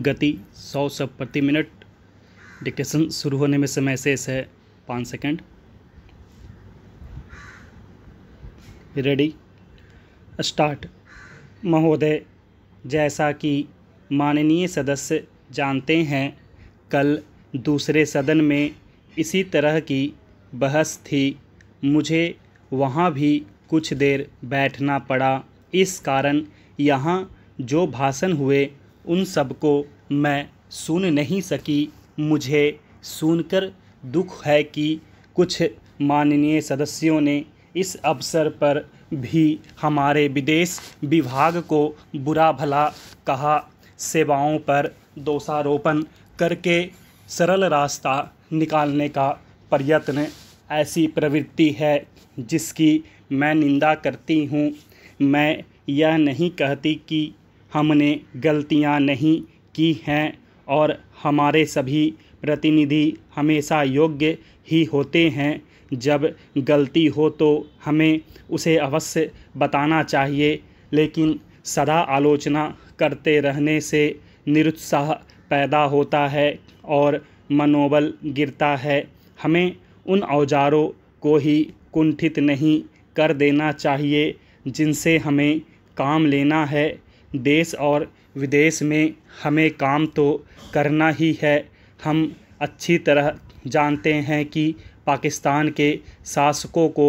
गति सौ शब्द प्रति मिनट डिक्टेशन शुरू होने में समय शेष है पाँच सेकेंड रेडी स्टार्ट महोदय जैसा कि माननीय सदस्य जानते हैं कल दूसरे सदन में इसी तरह की बहस थी मुझे वहाँ भी कुछ देर बैठना पड़ा इस कारण यहाँ जो भाषण हुए उन सबको मैं सुन नहीं सकी मुझे सुनकर दुख है कि कुछ माननीय सदस्यों ने इस अवसर पर भी हमारे विदेश विभाग को बुरा भला कहा सेवाओं पर दोषारोपण करके सरल रास्ता निकालने का प्रयत्न ऐसी प्रवृत्ति है जिसकी मैं निंदा करती हूँ मैं यह नहीं कहती कि हमने गलतियां नहीं की हैं और हमारे सभी प्रतिनिधि हमेशा योग्य ही होते हैं जब गलती हो तो हमें उसे अवश्य बताना चाहिए लेकिन सदा आलोचना करते रहने से निरुत्साह पैदा होता है और मनोबल गिरता है हमें उन औजारों को ही कुंठित नहीं कर देना चाहिए जिनसे हमें काम लेना है देश और विदेश में हमें काम तो करना ही है हम अच्छी तरह जानते हैं कि पाकिस्तान के शासकों को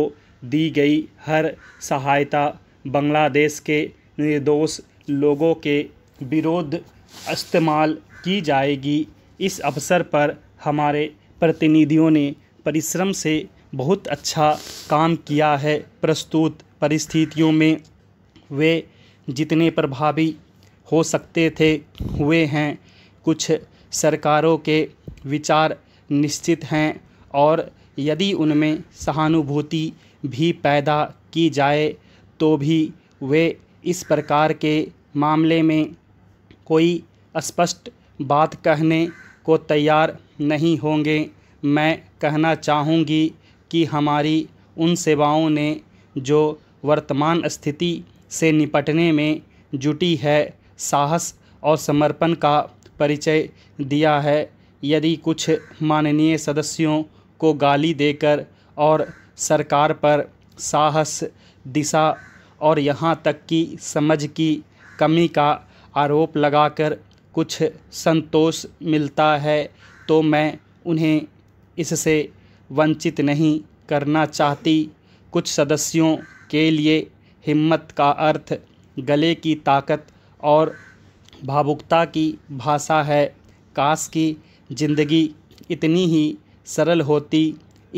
दी गई हर सहायता बांग्लादेश के निर्दोष लोगों के विरोध इस्तेमाल की जाएगी इस अवसर पर हमारे प्रतिनिधियों ने परिश्रम से बहुत अच्छा काम किया है प्रस्तुत परिस्थितियों में वे जितने प्रभावी हो सकते थे हुए हैं कुछ सरकारों के विचार निश्चित हैं और यदि उनमें सहानुभूति भी पैदा की जाए तो भी वे इस प्रकार के मामले में कोई स्पष्ट बात कहने को तैयार नहीं होंगे मैं कहना चाहूँगी कि हमारी उन सेवाओं ने जो वर्तमान स्थिति से निपटने में जुटी है साहस और समर्पण का परिचय दिया है यदि कुछ माननीय सदस्यों को गाली देकर और सरकार पर साहस दिशा और यहाँ तक कि समझ की कमी का आरोप लगाकर कुछ संतोष मिलता है तो मैं उन्हें इससे वंचित नहीं करना चाहती कुछ सदस्यों के लिए हिम्मत का अर्थ गले की ताकत और भावुकता की भाषा है काश की ज़िंदगी इतनी ही सरल होती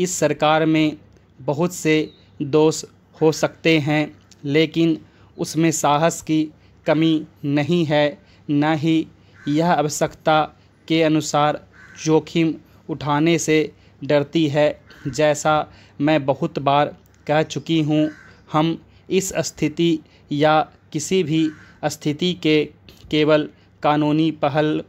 इस सरकार में बहुत से दोष हो सकते हैं लेकिन उसमें साहस की कमी नहीं है न ही यह आवश्यकता के अनुसार जोखिम उठाने से डरती है जैसा मैं बहुत बार कह चुकी हूँ हम इस स्थिति या किसी भी स्थिति के केवल कानूनी पहल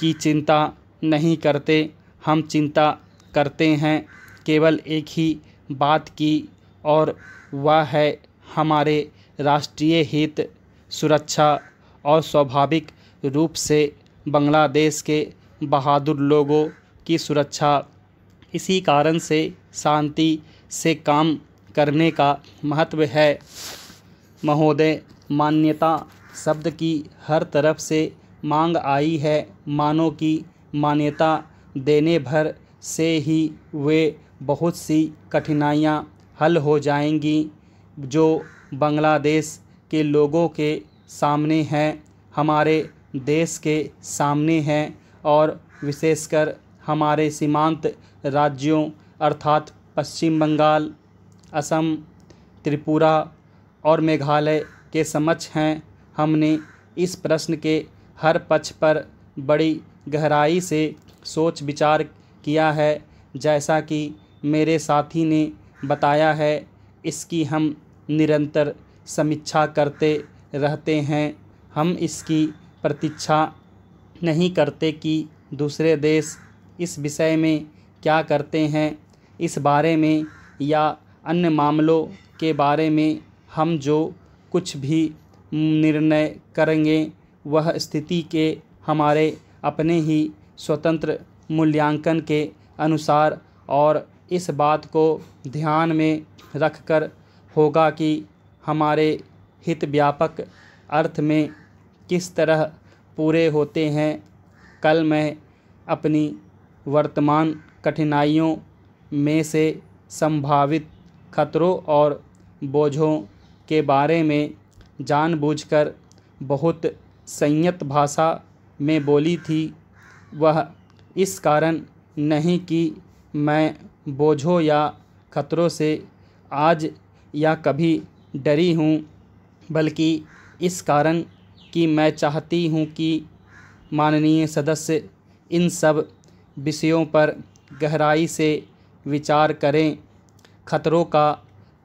की चिंता नहीं करते हम चिंता करते हैं केवल एक ही बात की और वह है हमारे राष्ट्रीय हित सुरक्षा और स्वाभाविक रूप से बांग्लादेश के बहादुर लोगों की सुरक्षा इसी कारण से शांति से काम करने का महत्व है महोदय मान्यता शब्द की हर तरफ से मांग आई है मानों की मान्यता देने भर से ही वे बहुत सी कठिनाइयाँ हल हो जाएंगी जो बांग्लादेश के लोगों के सामने हैं हमारे देश के सामने हैं और विशेषकर हमारे सीमांत राज्यों अर्थात पश्चिम बंगाल असम त्रिपुरा और मेघालय के समक्ष हैं हमने इस प्रश्न के हर पक्ष पर बड़ी गहराई से सोच विचार किया है जैसा कि मेरे साथी ने बताया है इसकी हम निरंतर समीक्षा करते रहते हैं हम इसकी प्रतीक्षा नहीं करते कि दूसरे देश इस विषय में क्या करते हैं इस बारे में या अन्य मामलों के बारे में हम जो कुछ भी निर्णय करेंगे वह स्थिति के हमारे अपने ही स्वतंत्र मूल्यांकन के अनुसार और इस बात को ध्यान में रखकर होगा कि हमारे हित व्यापक अर्थ में किस तरह पूरे होते हैं कल मैं अपनी वर्तमान कठिनाइयों में से संभावित खतरों और बोझों के बारे में जानबूझकर बहुत संयत भाषा में बोली थी वह इस कारण नहीं कि मैं बोझों या खतरों से आज या कभी डरी हूँ बल्कि इस कारण कि मैं चाहती हूँ कि माननीय सदस्य इन सब विषयों पर गहराई से विचार करें खतरों का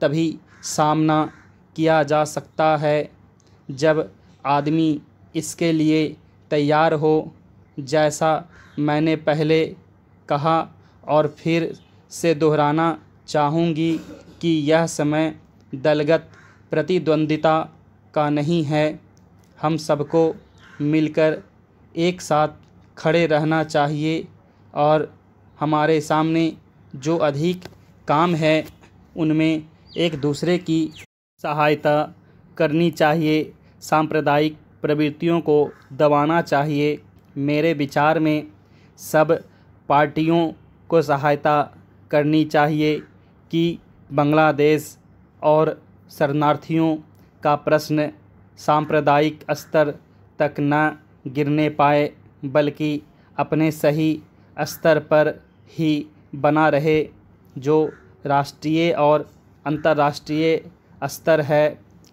तभी सामना किया जा सकता है जब आदमी इसके लिए तैयार हो जैसा मैंने पहले कहा और फिर से दोहराना चाहूँगी कि यह समय दलगत प्रतिद्वंदिता का नहीं है हम सबको मिलकर एक साथ खड़े रहना चाहिए और हमारे सामने जो अधिक काम है उनमें एक दूसरे की सहायता करनी चाहिए सांप्रदायिक प्रवृत्तियों को दबाना चाहिए मेरे विचार में सब पार्टियों को सहायता करनी चाहिए कि बांग्लादेश और शरणार्थियों का प्रश्न सांप्रदायिक स्तर तक न गिरने पाए बल्कि अपने सही स्तर पर ही बना रहे जो राष्ट्रीय और अंतर्राष्ट्रीय स्तर है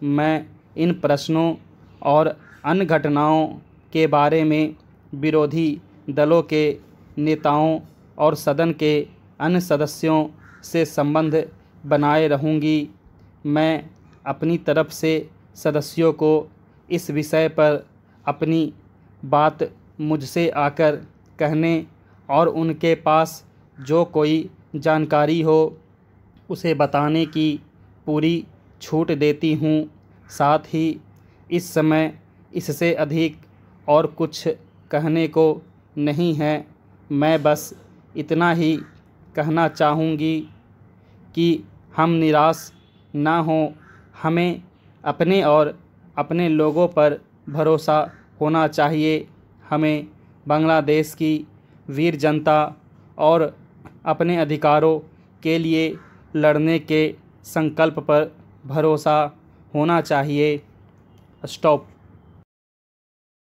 मैं इन प्रश्नों और अन्य घटनाओं के बारे में विरोधी दलों के नेताओं और सदन के अन्य सदस्यों से संबंध बनाए रहूँगी मैं अपनी तरफ से सदस्यों को इस विषय पर अपनी बात मुझसे आकर कहने और उनके पास जो कोई जानकारी हो उसे बताने की पूरी छूट देती हूँ साथ ही इस समय इससे अधिक और कुछ कहने को नहीं है मैं बस इतना ही कहना चाहूँगी कि हम निराश ना हों हमें अपने और अपने लोगों पर भरोसा होना चाहिए हमें बांग्लादेश की वीर जनता और अपने अधिकारों के लिए लड़ने के संकल्प पर भरोसा होना चाहिए स्टॉप